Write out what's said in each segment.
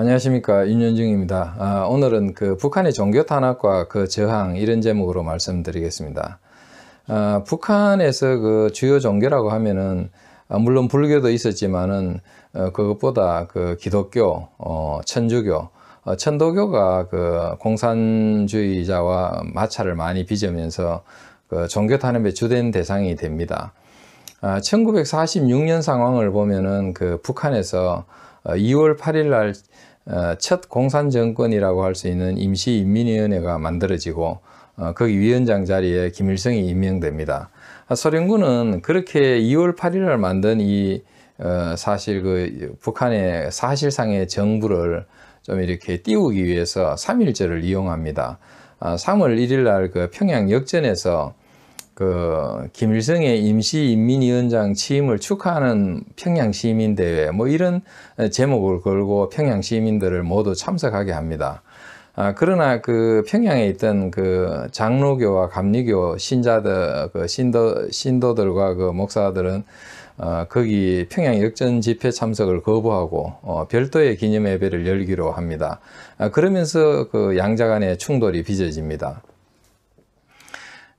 안녕하십니까 윤현중입니다. 아, 오늘은 그 북한의 종교 탄압과 그 저항 이런 제목으로 말씀드리겠습니다. 아, 북한에서 그 주요 종교라고 하면은 아, 물론 불교도 있었지만은 어, 그것보다 그 기독교, 어, 천주교, 어, 천도교가 그 공산주의자와 마찰을 많이 빚으면서 그 종교 탄압의 주된 대상이 됩니다. 아, 1946년 상황을 보면은 그 북한에서 2월 어, 8일 날 어, 첫 공산정권이라고 할 수 있는 임시인민위원회가 만들어지고 어, 거기 위원장 자리에 김일성이 임명됩니다. 아, 소련군은 그렇게 2월 8일을 만든 이 어, 사실 그 북한의 사실상의 정부를 좀 이렇게 띄우기 위해서 3일절을 이용합니다. 3월 아, 1일 날그 평양 역전에서 그 김일성의 임시 인민위원장 취임을 축하하는 평양 시민 대회 뭐 이런 제목을 걸고 평양 시민들을 모두 참석하게 합니다. 아, 그러나 그 평양에 있던 그 장로교와 감리교 신자들 그 신도 신도들과 그 목사들은 어, 거기 평양 역전 집회 참석을 거부하고 어, 별도의 기념 예배를 열기로 합니다. 아, 그러면서 그 양자 간의 충돌이 빚어집니다.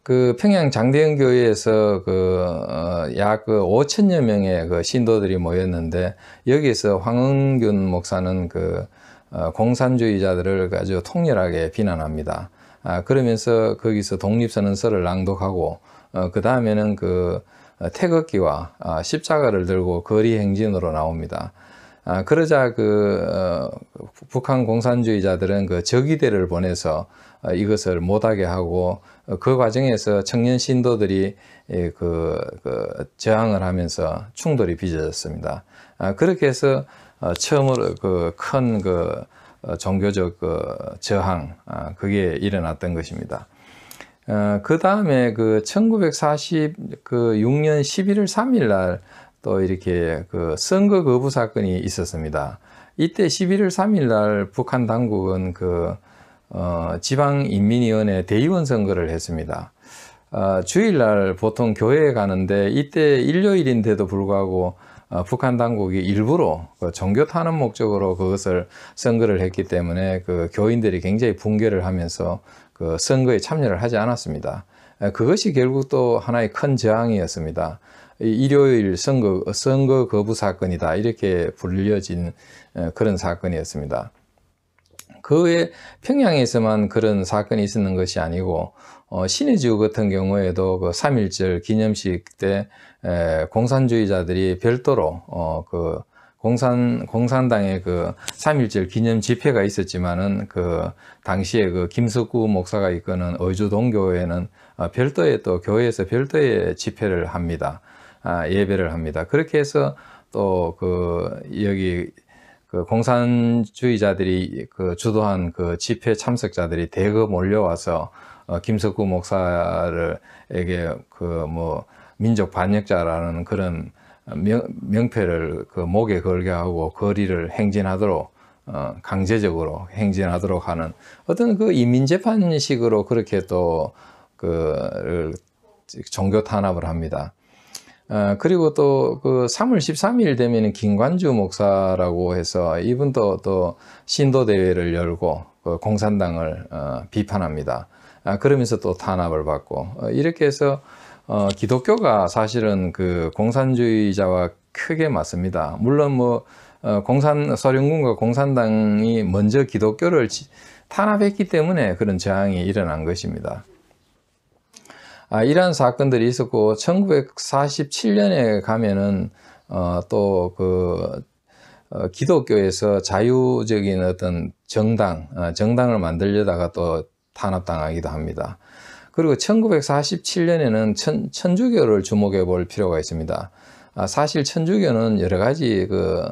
그 평양 장대현 교회에서 그약 어, 5천여 그 명의 그 신도들이 모였는데 여기서 황은균 목사는 그 어, 공산주의자들을 아주 통렬하게 비난합니다. 아 그러면서 거기서 독립선언서를 낭독하고 어, 그 다음에는 그 태극기와 아, 십자가를 들고 거리 행진으로 나옵니다. 아, 그러자 그 어, 북한 공산주의자들은 그 적이대를 보내서 어, 이것을 못하게 하고 어, 그 과정에서 청년 신도들이 예, 그, 그 저항을 하면서 충돌이 빚어졌습니다. 아, 그렇게 해서 어, 처음으로 그 큰그 그, 어, 종교적 그 저항 아, 그게 일어났던 것입니다. 어, 그 다음에 그 1946년 11월 3일 날또 이렇게 그 선거 거부 사건이 있었습니다. 이때 11월 3일 날 북한 당국은 그 어, 지방인민위원회 대의원 선거를 했습니다. 어, 주일날 보통 교회에 가는데 이때 일요일인데도 불구하고 어, 북한 당국이 일부러 그 종교 탄는 목적으로 그것을 선거를 했기 때문에 그 교인들이 굉장히 붕괴를 하면서 그 선거에 참여를 하지 않았습니다. 그것이 결국 또 하나의 큰 저항이었습니다. 일요일 선거, 선거 거부 사건이다. 이렇게 불려진 어, 그런 사건이었습니다. 그 외 평양에서만 그런 사건이 있었는 것이 아니고, 어, 신의주 같은 경우에도 그 3.1절 기념식 때, 에, 공산주의자들이 별도로, 어, 그, 공산, 공산당의 그 3.1절 기념 집회가 있었지만은 그 당시에 그 김석구 목사가 이끄는 의주동교회는 아, 별도의 또 교회에서 별도의 집회를 합니다. 아, 예배를 합니다. 그렇게 해서 또 그 여기 그 공산주의자들이 그 주도한 그 집회 참석자들이 대거 몰려와서 어, 김석구 목사를에게 그 뭐 민족 반역자라는 그런 명, 명패를 그 목에 걸게 하고 거리를 행진하도록 어, 강제적으로 행진하도록 하는 어떤 그 이민 재판식으로 그렇게 또그 종교 탄압을 합니다. 어, 그리고 또그 3월 13일 되면은 김관주 목사라고 해서 이분도 또 신도 대회를 열고 그 공산당을 어, 비판합니다. 아, 그러면서 또 탄압을 받고 어, 이렇게 해서 어, 기독교가 사실은 그 공산주의자와 크게 맞습니다. 물론 뭐 어, 공산 소련군과 공산당이 먼저 기독교를 지, 탄압했기 때문에 그런 저항이 일어난 것입니다. 아, 이러한 사건들이 있었고 1947년에 가면은 어, 또그 어, 기독교에서 자유적인 어떤 정당, 어, 정당을 만들려다가 또 탄압당하기도 합니다. 그리고 1947년에는 천, 천주교를 주목해 볼 필요가 있습니다. 아, 사실 천주교는 여러 가지 그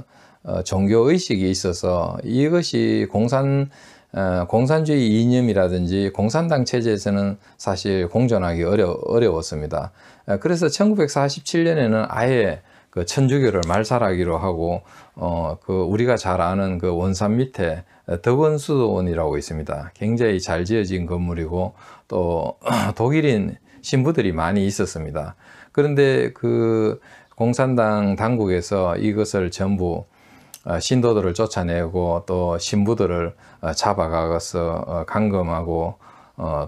어, 종교 의식이 있어서 이것이 공산 어, 공산주의 이념이라든지 공산당 체제에서는 사실 공존하기 어려, 어려웠습니다. 어, 그래서 1947년에는 아예 그 천주교를 말살하기로 하고 어그 우리가 잘 아는 그 원산 밑에 더번 수도원이라고 있습니다. 굉장히 잘 지어진 건물이고 또 독일인 신부들이 많이 있었습니다. 그런데 그 공산당 당국에서 이것을 전부 어, 신도들을 쫓아내고 또 신부들을 어, 잡아가서 어, 감금하고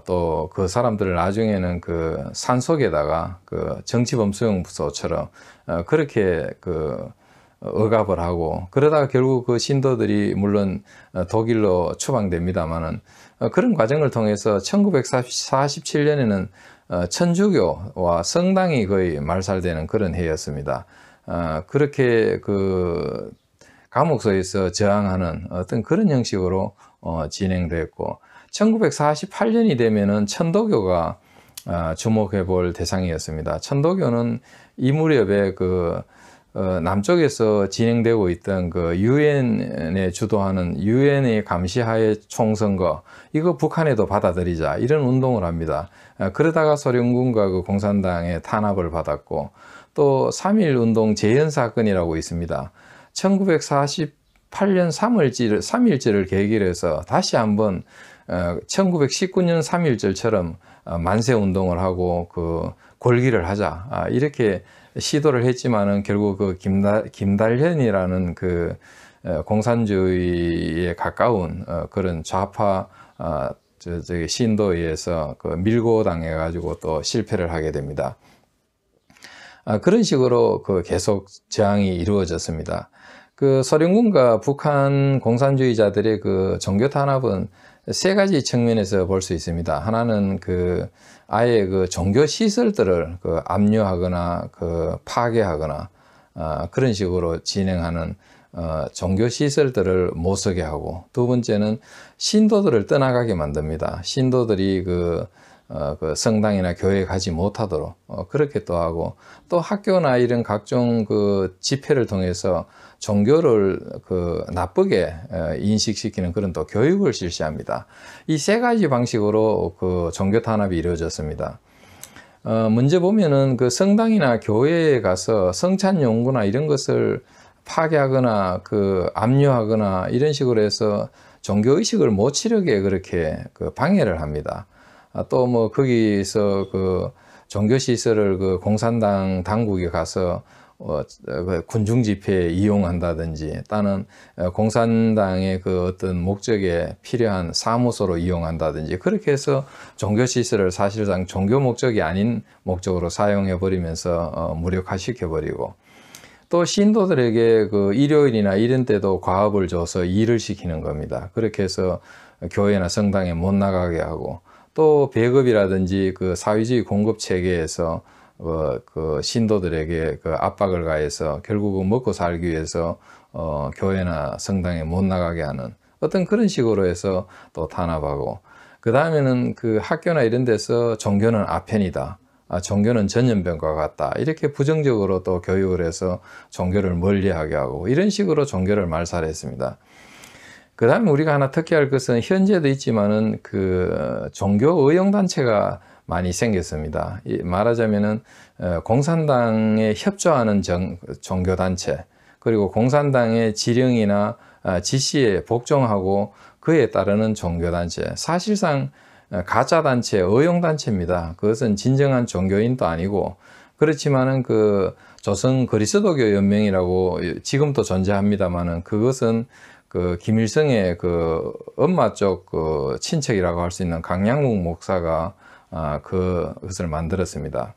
또 그 사람들을 나중에는 그 산속에다가 그 정치범 수용소처럼 부 그렇게 그 억압을 하고 그러다가 결국 그 신도들이 물론 독일로 추방됩니다마는 그런 과정을 통해서 1947년에는 천주교와 성당이 거의 말살되는 그런 해였습니다. 그렇게 그 감옥소에서 저항하는 어떤 그런 형식으로 어, 진행됐고 1948년이 되면은 천도교가 어, 주목해 볼 대상이었습니다. 천도교는 이 무렵에 그 어, 남쪽에서 진행되고 있던 그 유엔에 주도하는 유엔의 감시하에 총선거 이거 북한에도 받아들이자 이런 운동을 합니다. 어, 그러다가 소련군과 그 공산당의 탄압을 받았고 또 3.1 운동 재현 사건이라고 있습니다. 1948년 3일절, 3일절을 계기로 해서 다시 한번 1919년 어, 3일절처럼 어, 만세 운동을 하고 그 골기를 하자 아, 이렇게 시도를 했지만은 결국 그 김달, 김달현이라는 그 어, 공산주의에 가까운 그런 좌파 저, 저 신도에 의해서 그 밀고 당해가지고 또 실패를 하게 됩니다. 아, 그런 식으로 그 계속 저항이 이루어졌습니다. 그 소련군과 북한 공산주의자들의 그 종교 탄압은 세 가지 측면에서 볼 수 있습니다. 하나는 그 아예 그 종교 시설들을 그 압류하거나 그 파괴하거나 아, 그런 식으로 진행하는 어, 종교 시설들을 모 서게 하고 두 번째는 신도들을 떠나가게 만듭니다. 신도들이 그 어, 그 성당이나 교회에 가지 못하도록 어, 그렇게 또 하고 또 학교나 이런 각종 그 집회를 통해서 종교를 그 나쁘게 어, 인식시키는 그런 또 교육을 실시합니다. 이 세 가지 방식으로 그 종교 탄압이 이루어졌습니다. 어, 문제 보면은 그 성당이나 교회에 가서 성찬 용구나 이런 것을 파괴하거나 그 압류하거나 이런 식으로 해서 종교 의식을 못 치르게 그렇게 그 방해를 합니다. 아, 또뭐 거기서 그 종교 시설을 그 공산당 당국에 가서 어, 그 군중 집회에 이용한다든지, 또는 어, 공산당의 그 어떤 목적에 필요한 사무소로 이용한다든지, 그렇게 해서 종교 시설을 사실상 종교 목적이 아닌 목적으로 사용해 버리면서 어, 무력화시켜 버리고, 또 신도들에게 그 일요일이나 이런 때도 과업을 줘서 일을 시키는 겁니다. 그렇게 해서 교회나 성당에 못 나가게 하고, 또 배급이라든지 그 사회주의 공급 체계에서 어, 그 신도들에게 그 압박을 가해서 결국은 먹고 살기 위해서 어, 교회나 성당에 못 나가게 하는 어떤 그런 식으로 해서 또 탄압하고 그 다음에는 그 학교나 이런 데서 종교는 아편이다. 아, 종교는 전염병과 같다. 이렇게 부정적으로 또 교육을 해서 종교를 멀리하게 하고 이런 식으로 종교를 말살했습니다. 그 다음에 우리가 하나 특이할 것은 현재도 있지만은 그 종교 의용단체가 많이 생겼습니다. 말하자면은 어, 공산당에 협조하는 정, 종교단체 그리고 공산당의 지령이나 어, 지시에 복종하고 그에 따르는 종교단체 사실상 어, 가짜 단체, 의용 단체입니다. 그것은 진정한 종교인도 아니고 그렇지만은 그 조선 그리스도교 연맹이라고 지금도 존재합니다만은 그것은 그 김일성의 그 엄마 쪽 그 친척이라고 할 수 있는 강양묵 목사가 아, 그것을 만들었습니다.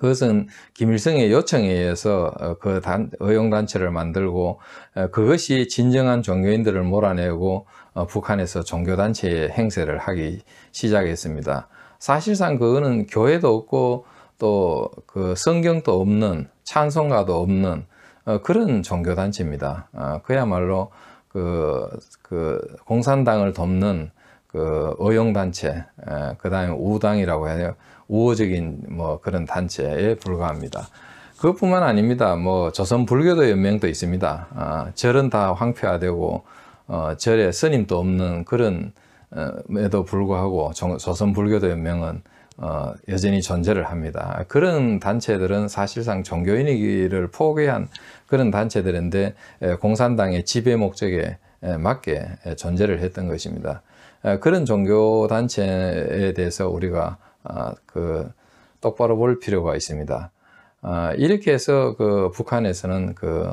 그것은 김일성의 요청에 의해서 어, 그 단, 의용단체를 만들고 어, 그것이 진정한 종교인들을 몰아내고 어, 북한에서 종교단체의 행세를 하기 시작했습니다. 사실상 그거는 교회도 없고 또 그 성경도 없는 찬송가도 없는 그런 종교단체입니다. 아, 그야말로 그, 그 공산당을 돕는 그 의용단체, 그 다음에 우당이라고 해요. 우호적인 뭐 그런 단체에 불과합니다. 그것뿐만 아닙니다. 뭐 조선 불교도 연맹도 있습니다. 아, 절은 다 황폐화되고 어, 절에 스님도 없는 그런 어, 에도 불구하고 조선 불교도 연맹은 어, 여전히 존재를 합니다. 그런 단체들은 사실상 종교인이기를 포기한 그런 단체들인데 공산당의 지배 목적에 맞게 존재를 했던 것입니다. 그런 종교 단체에 대해서 우리가 아, 그 똑바로 볼 필요가 있습니다. 아, 이렇게 해서 그 북한에서는 그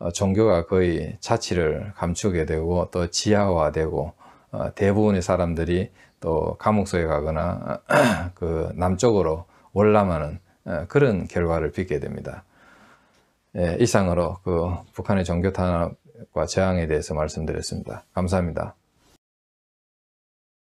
어, 종교가 거의 자치를 감추게 되고 또 지하화되고 어, 대부분의 사람들이 또 감옥소에 가거나 그 남쪽으로 월남하는 그런 결과를 빚게 됩니다. 예, 이상으로 그 북한의 종교 탄압과 재앙에 대해서 말씀드렸습니다. 감사합니다.